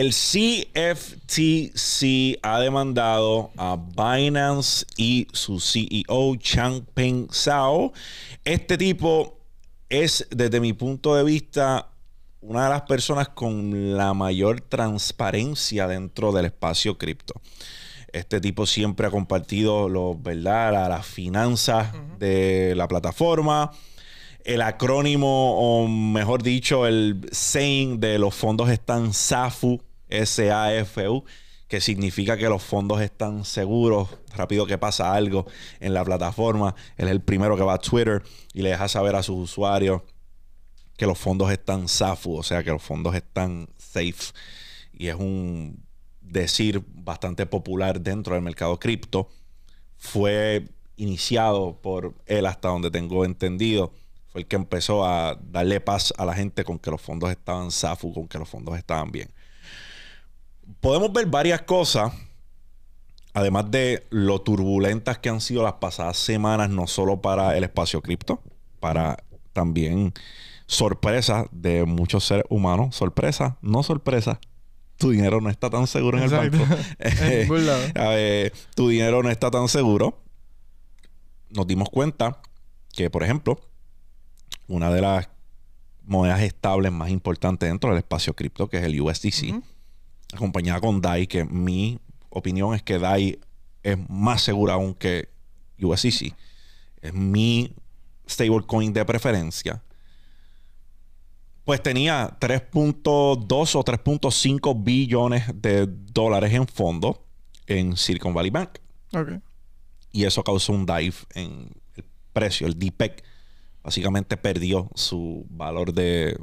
El CFTC ha demandado a Binance y su CEO Changpeng Zhao. Este tipo es, desde mi punto de vista, una de las personas con la mayor transparencia dentro del espacio cripto. Este tipo siempre ha compartido los, ¿verdad? las finanzas de la plataforma, el acrónimo, o mejor dicho, el saying de los fondos están SAFU, SAFU, que significa que los fondos están seguros, rápido que pasa algo en la plataforma. Él es el primero que va a Twitter y le deja saber a sus usuarios que los fondos están SAFU, o sea, que los fondos están safe. Y es un decir bastante popular dentro del mercado cripto. Fue iniciado por él hasta donde tengo entendido. Fue el que empezó a darle paz a la gente con que los fondos estaban SAFU, con que los fondos estaban bien podemos ver varias cosas, además de lo turbulentas que han sido las pasadas semanas, no solo para el espacio cripto, para también sorpresas de muchos seres humanos. Sorpresa, no sorpresa. Tu dinero no está tan seguro en el banco. tu dinero no está tan seguro. Nos dimos cuenta que, por ejemplo, una de las monedas estables más importantes dentro del espacio cripto, que es el USDC, acompañada con DAI, que mi opinión es que DAI es más segura aún que USCC. Es mi stablecoin de preferencia. Pues tenía 3.2 o 3.5 billones de dólares en fondo en Silicon Valley Bank. Y eso causó un dive en el precio. El DPEC básicamente perdió su valor de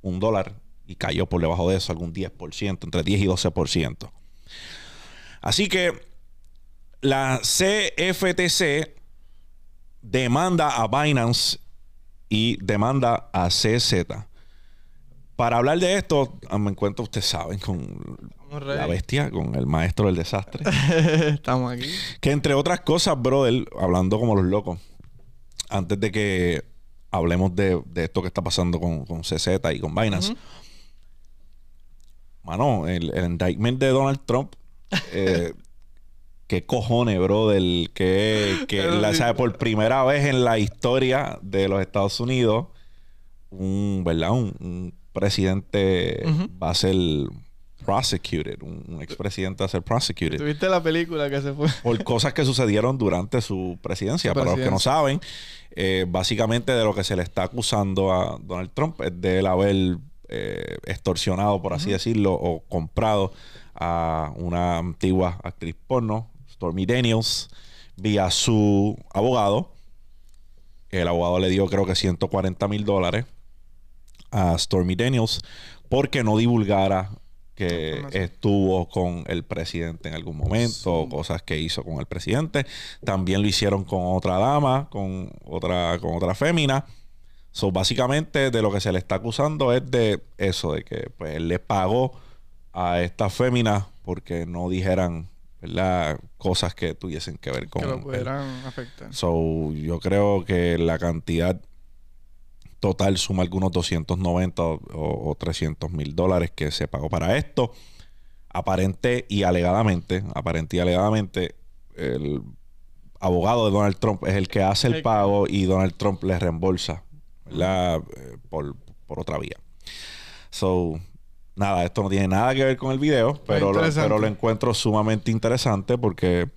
un dólar y cayó por debajo de eso algún 10%, entre 10 y 12%. Así que la CFTC demanda a Binance y demanda a CZ. Para hablar de esto, ah, me encuentro, ustedes saben, con la bestia, con el maestro del desastre. Estamos aquí. Que entre otras cosas, brother, hablando como los locos, antes de que hablemos de, esto que está pasando con, CZ y con Binance, mano, el, indictment de Donald Trump. Eh, qué cojones, bro, del que, que la, por primera vez en la historia de los Estados Unidos, un, ¿verdad? Un, presidente va a ser prosecuted, un, expresidente va a ser prosecuted. ¿Tuviste la película que se fue? Por cosas que sucedieron durante su presidencia. Para los que no saben, eh, básicamente de lo que se le está acusando a Donald Trump es de él haber eh, extorsionado, por así decirlo, o comprado a una antigua actriz porno, Stormy Daniels, vía su abogado. El abogado le dio creo que 140 mil dólares a Stormy Daniels porque no divulgara que estuvo con el presidente en algún momento, o cosas que hizo con el presidente. También lo hicieron con otra dama, con otra, con otra fémina. So, básicamente de lo que se le está acusando es de eso, de que pues, él le pagó a estas féminas porque no dijeran ¿verdad? cosas que tuviesen que ver con... Que lo pudieran afectar. yo creo que la cantidad total suma algunos 290 o, o 300 mil dólares que se pagó para esto. Aparente y alegadamente, aparente y alegadamente, el abogado de Donald Trump es el que hace el pago y Donald Trump le reembolsa ...la... Eh, por, por otra vía. So, nada, esto no tiene nada que ver con el video, pero, lo, pero lo encuentro sumamente interesante porque...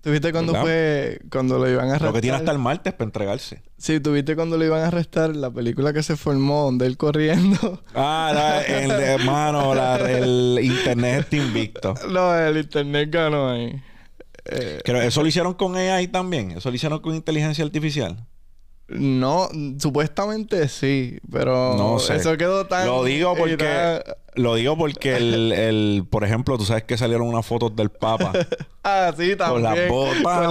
¿Tuviste cuando fue, cuando lo iban a arrestar? Lo que tiene hasta el martes para entregarse. Sí, tuviste cuando lo iban a arrestar la película que se formó donde él corriendo. Ah, la, el hermano, el internet este invicto. No, el internet ganó ahí. Pero eso lo hicieron con AI también, eso lo hicieron con inteligencia artificial. No, supuestamente sí, pero eso quedó tan. Lo digo porque. Lo digo porque el, por ejemplo, tú sabes que salieron unas fotos del Papa. ah, sí, también. Con las botas, con,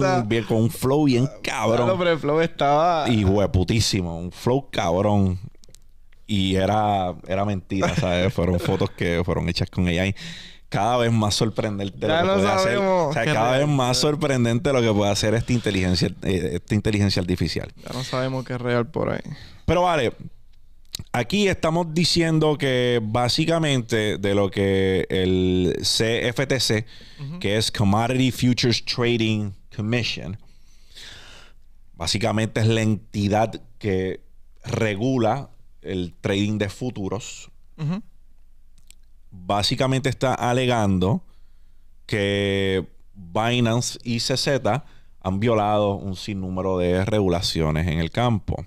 la bien, con un flow bien cabrón. pero el flow estaba. Y putísimo. un flow cabrón. Y era, era mentira, ¿sabes? fueron fotos que fueron hechas con ella cada vez más sorprendente lo que puede hacer. O sea, cada vez más sorprendente lo que puede hacer esta inteligencia, eh, esta inteligencia artificial. Ya no sabemos qué es real por ahí. Pero vale, aquí estamos diciendo que básicamente de lo que el CFTC, que es Commodity Futures Trading Commission, básicamente es la entidad que regula el trading de futuros básicamente está alegando que Binance y CZ han violado un sinnúmero de regulaciones en el campo.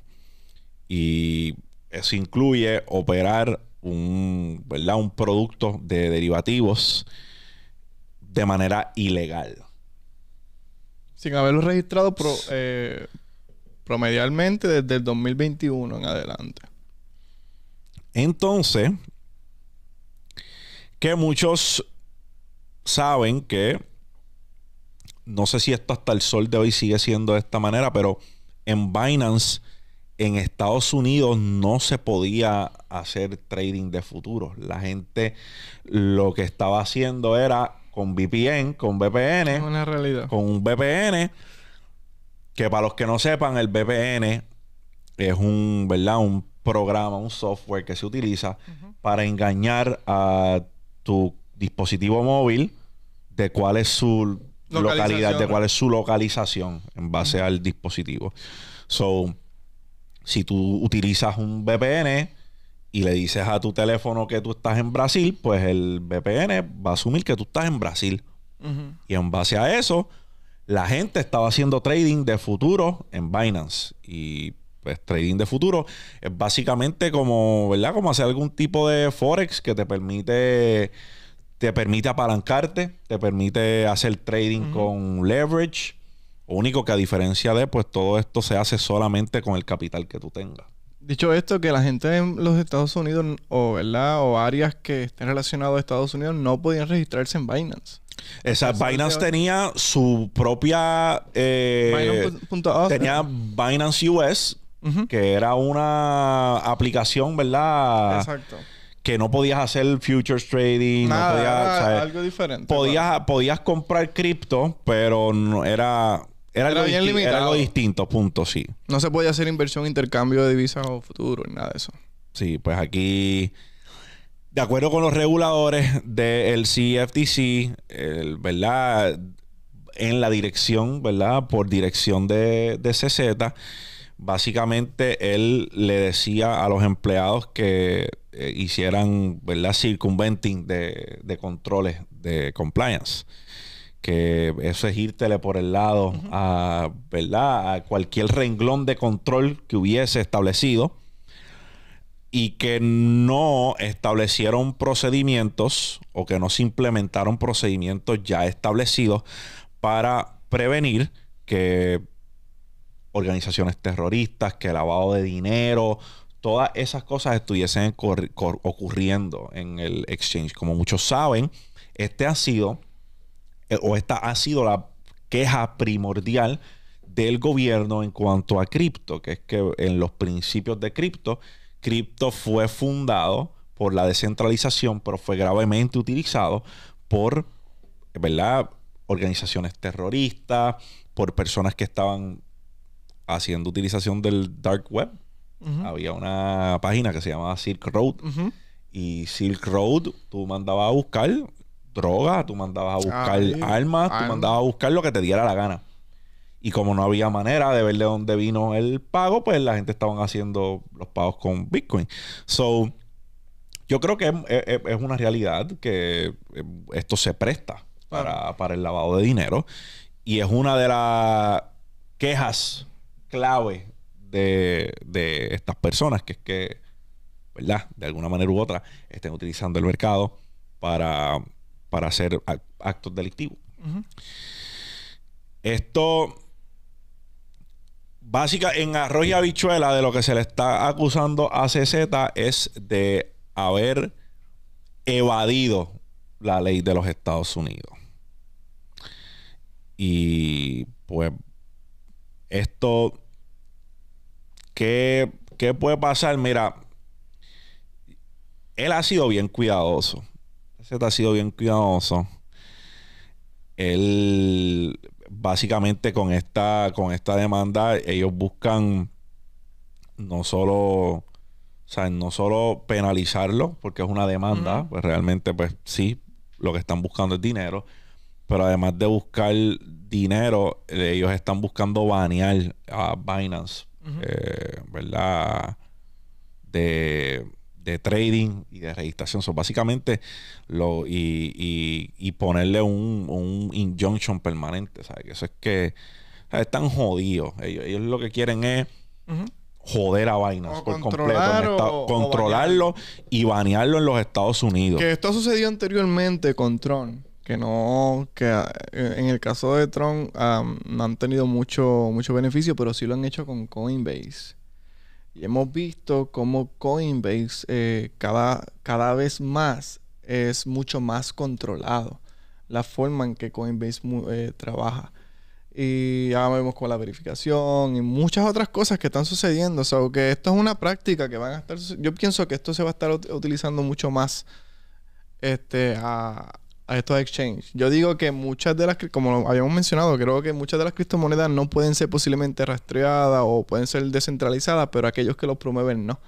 Y eso incluye operar un, un producto de derivativos de manera ilegal. Sin haberlo registrado eh, promedialmente desde el 2021 en adelante. Entonces, que muchos saben que, no sé si esto hasta el sol de hoy sigue siendo de esta manera, pero en Binance, en Estados Unidos, no se podía hacer trading de futuros. La gente lo que estaba haciendo era con VPN, con VPN, con un VPN, que para los que no sepan, el VPN es un, ¿verdad? un programa, un software que se utiliza para engañar a tu dispositivo móvil de cuál es su localidad, de cuál es su localización en base al dispositivo. So, si tú utilizas un VPN y le dices a tu teléfono que tú estás en Brasil, pues el VPN va a asumir que tú estás en Brasil. Y en base a eso, la gente estaba haciendo trading de futuro en Binance. Y pues, trading de futuro. Es básicamente como, ¿verdad? Como hacer algún tipo de forex que te permite te permite apalancarte, te permite hacer trading con leverage. Único que a diferencia de, pues todo esto se hace solamente con el capital que tú tengas. Dicho esto, que la gente en los Estados Unidos o, ¿verdad? o áreas que estén relacionadas a Estados Unidos no podían registrarse en Binance. Esa Binance tenía su propia. Eh, Tenía Binance US, que era una aplicación, ¿verdad? Exacto que no podías hacer futures trading, Nada, no podías, algo diferente. Podías, podías comprar cripto, pero no, era era, algo era distinto, punto, sí. No se podía hacer inversión, intercambio de divisas o futuro, nada de eso. Sí, pues aquí, de acuerdo con los reguladores del CFTC, el, ¿verdad? En la dirección, ¿verdad? Por dirección de, de CZ, básicamente él le decía a los empleados que eh, hicieran, ¿verdad? Circumventing de, controles de compliance. Que eso es írtele por el lado a, ¿verdad? A cualquier renglón de control que hubiese establecido y que no establecieron procedimientos o que no se implementaron procedimientos ya establecidos para prevenir que organizaciones terroristas, que lavado de dinero, todas esas cosas estuviesen ocurriendo en el exchange. Como muchos saben, este ha sido, eh, o esta ha sido la queja primordial del gobierno en cuanto a cripto, que es que en los principios de cripto, cripto fue fundado por la descentralización, pero fue gravemente utilizado por, ¿verdad? Organizaciones terroristas, por personas que estaban haciendo utilización del dark web, había una página que se llamaba Silk Road. Y Silk Road, tú mandabas a buscar droga, tú mandabas a buscar armas, tú mandabas a buscar lo que te diera la gana. Y como no había manera de ver de dónde vino el pago, pues la gente estaban haciendo los pagos con Bitcoin. So, yo creo que es, una realidad que eh, esto se presta para, para el lavado de dinero. Y es una de las quejas clave de, de estas personas, que es que, ¿verdad? De alguna manera u otra, estén utilizando el mercado para, para hacer actos delictivos. Esto, básica, en arroz y habichuela, de lo que se le está acusando a CZ es de haber evadido la ley de los Estados Unidos. Y pues esto ¿Qué, ¿Qué puede pasar? Mira, él ha sido bien cuidadoso. Z ha sido bien cuidadoso. Él, básicamente, con esta, con esta demanda, ellos buscan no solo, o sea, no solo penalizarlo, porque es una demanda, pues realmente, pues sí, lo que están buscando es dinero, pero además de buscar dinero, ellos están buscando banear a Binance eh, ¿verdad? De, de, trading y de registración. So, básicamente, lo, y, y, ponerle un, un, injunction permanente, ¿sabes? Eso es que están jodidos. Ellos, lo que quieren es. joder a vainas por completo. controlarlo y banearlo en los Estados Unidos. Que esto sucedió anteriormente con Tron que no, que ah, eh, en el caso de Tron no han tenido mucho, mucho beneficio, pero sí lo han hecho con Coinbase. Y hemos visto cómo Coinbase eh, cada, cada vez más es mucho más controlado. La forma en que Coinbase eh, trabaja. Y Ahora vemos con la verificación y muchas otras cosas que están sucediendo. O sea, que esto es una práctica que van a estar... Yo pienso que esto se va a estar utilizando mucho más este, a, a estos exchanges. Yo digo que muchas de las, como habíamos mencionado, creo que muchas de las criptomonedas no pueden ser posiblemente rastreadas o pueden ser descentralizadas, pero aquellos que los promueven no.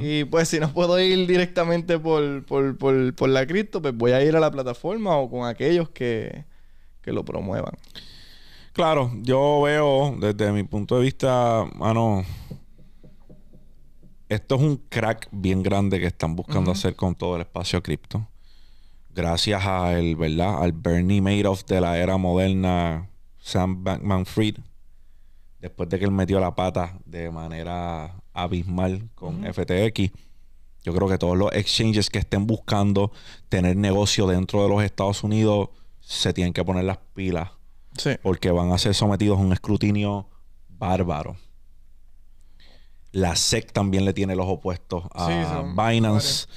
Y pues si no puedo ir directamente por, por, la cripto, pues voy a ir a la plataforma o con aquellos que, que lo promuevan. Claro, yo veo desde mi punto de vista, mano, esto es un crack bien grande que están buscando hacer con todo el espacio cripto gracias a él, ¿verdad? Al Bernie Madoff de la era moderna, Sam Bankman Fried, después de que él metió la pata de manera abismal con FTX. Yo creo que todos los exchanges que estén buscando tener negocio dentro de los Estados Unidos se tienen que poner las pilas. Sí. Porque van a ser sometidos a un escrutinio bárbaro. La SEC también le tiene los opuestos a Binance.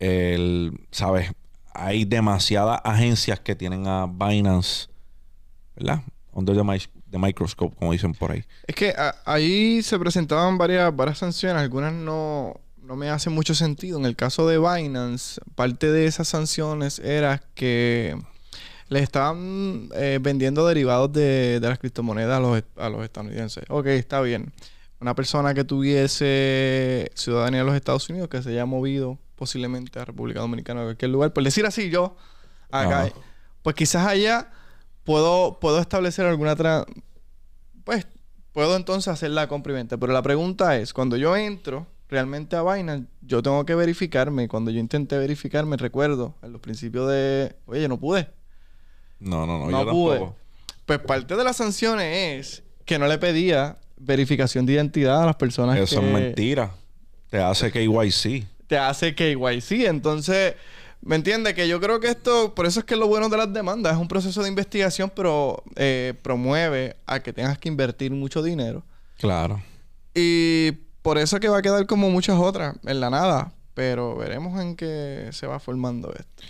El, ¿sabes? hay demasiadas agencias que tienen a Binance, ¿verdad? Under the, microscope, como dicen por ahí. Es que ahí se presentaban varias, varias sanciones, algunas no, no me hacen mucho sentido. En el caso de Binance, parte de esas sanciones era que le estaban eh, vendiendo derivados de, de, las criptomonedas a los, a los estadounidenses. Ok, está bien. Una persona que tuviese ciudadanía de los Estados Unidos que se haya movido posiblemente a República Dominicana o a cualquier lugar. Por decir así, yo acá, ah, pues quizás allá puedo, puedo establecer alguna... otra, pues puedo entonces hacer la compra Pero la pregunta es, cuando yo entro realmente a vaina, yo tengo que verificarme. Cuando yo intenté verificarme, recuerdo, en los principios de... Oye, yo no pude. No, no, no. No pude. Pues parte de las sanciones es que no le pedía verificación de identidad a las personas Eso que... es mentira. Te hace KYC te hace que sí Entonces, ¿me entiendes? Que yo creo que esto, por eso es que lo bueno de las demandas, es un proceso de investigación, pero eh, promueve a que tengas que invertir mucho dinero. Claro. Y por eso que va a quedar como muchas otras, en la nada. Pero veremos en qué se va formando esto.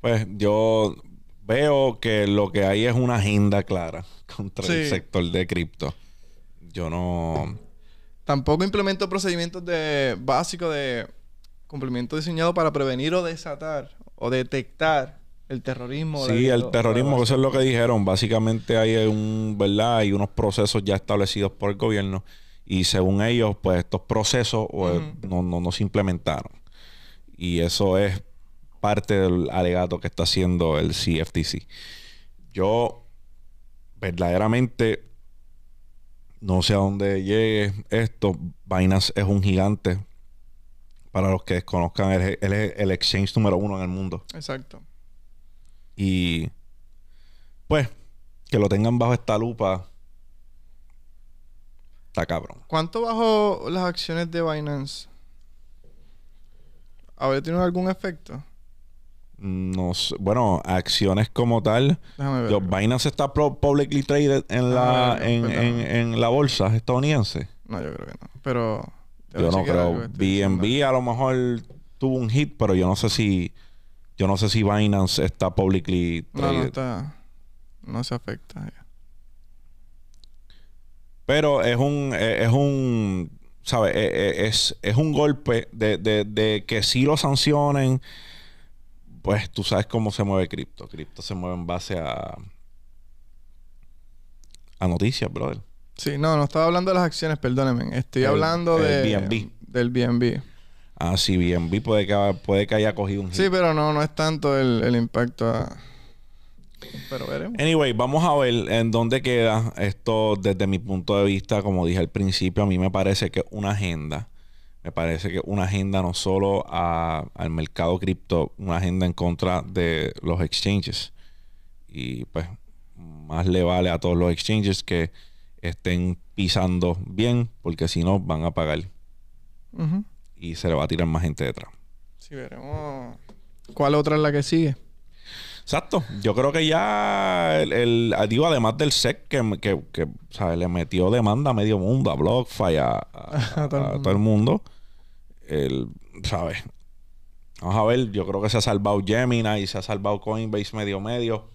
Pues yo veo que lo que hay es una agenda clara contra el sector de cripto. Yo no. Tampoco implemento procedimientos de básicos de cumplimiento diseñado para prevenir o desatar o detectar el terrorismo. Sí, el terrorismo, eso es lo que dijeron. Básicamente hay un, ¿verdad? Hay unos procesos ya establecidos por el gobierno y según ellos, pues estos procesos pues, no, no, no, se implementaron. Y eso es parte del alegato que está haciendo el CFTC. Yo verdaderamente no sé a dónde llegue esto. Vainas es un gigante para los que desconozcan, él, es el exchange número uno en el mundo. Exacto. Y pues, que lo tengan bajo esta lupa. Está cabrón. ¿Cuánto bajó las acciones de Binance? A ver, ¿tiene algún efecto? Mm, no sé. Bueno, acciones como tal. Déjame ver. Binance está publicly traded en la, ah, en, pues, en, la bolsa estadounidense. No, yo creo que no. Pero. Yo no creo. BNB a lo mejor tuvo un hit, pero yo no sé si. Yo no sé si Binance está publicly traded. No, no No se afecta. Pero es un. E, es, un. ¿Sabes? E, e, es, un golpe de, de que si lo sancionen. Pues tú sabes cómo se mueve cripto. Cripto se mueve en base a. a noticias, brother. Sí, no, no estaba hablando de las acciones, perdónenme. Estoy hablando de, BNB. del BNB. Ah, sí, BNB puede que, puede que haya cogido un Sí, pero no, no es tanto el, impacto Pero veremos. Anyway, vamos a ver en dónde queda esto desde mi punto de vista. Como dije al principio, a mí me parece que una agenda. Me parece que una agenda no solo al mercado cripto, una agenda en contra de los exchanges. Y pues más le vale a todos los exchanges que estén pisando bien, porque si no van a pagar. Y se le va a tirar más gente detrás. Sí, veremos. ¿Cuál otra es la que sigue? Exacto. Yo creo que ya el, ah, digo, además del SEC que, que, le metió demanda a medio mundo, a BlockFi, a, todo, el mundo. El, ¿sabes? Vamos a ver, yo creo que se ha salvado Gemini, se ha salvado Coinbase medio medio.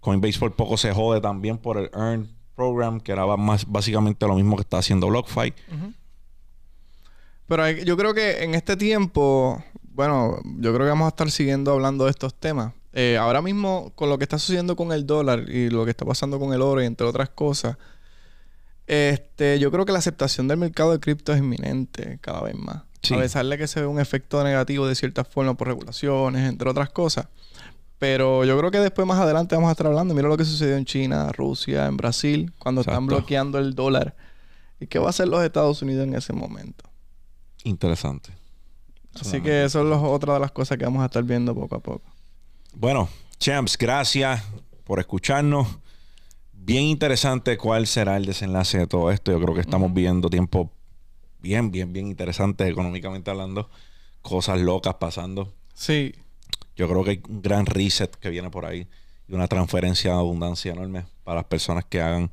Coinbase por poco se jode también por el earn Program, que era más, básicamente lo mismo que está haciendo BlockFi. Pero yo creo que en este tiempo, bueno, yo creo que vamos a estar siguiendo hablando de estos temas. Eh, ahora mismo, con lo que está sucediendo con el dólar y lo que está pasando con el oro y entre otras cosas, este, yo creo que la aceptación del mercado de cripto es inminente cada vez más. A pesar de que se ve un efecto negativo de cierta forma por regulaciones, entre otras cosas. Pero yo creo que después, más adelante, vamos a estar hablando. Mira lo que sucedió en China, Rusia, en Brasil, cuando están bloqueando el dólar. ¿Y qué va a hacer los Estados Unidos en ese momento? Interesante. Así que eso es otra de las cosas que vamos a estar viendo poco a poco. Bueno, champs, gracias por escucharnos. Bien interesante cuál será el desenlace de todo esto. Yo creo que estamos viendo tiempo bien, bien, bien interesante económicamente hablando. Cosas locas pasando. Sí. Yo creo que hay un gran reset que viene por ahí y una transferencia de abundancia enorme para las personas que hagan,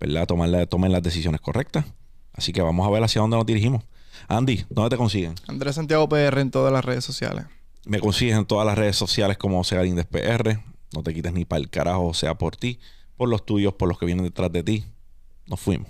¿verdad? Tomar la, tomen las decisiones correctas. Así que vamos a ver hacia dónde nos dirigimos. Andy, ¿dónde te consiguen? Andrés Santiago PR en todas las redes sociales. Me consiguen en todas las redes sociales como Osea de PR. No te quites ni para el carajo, sea, por ti, por los tuyos, por los que vienen detrás de ti. Nos fuimos.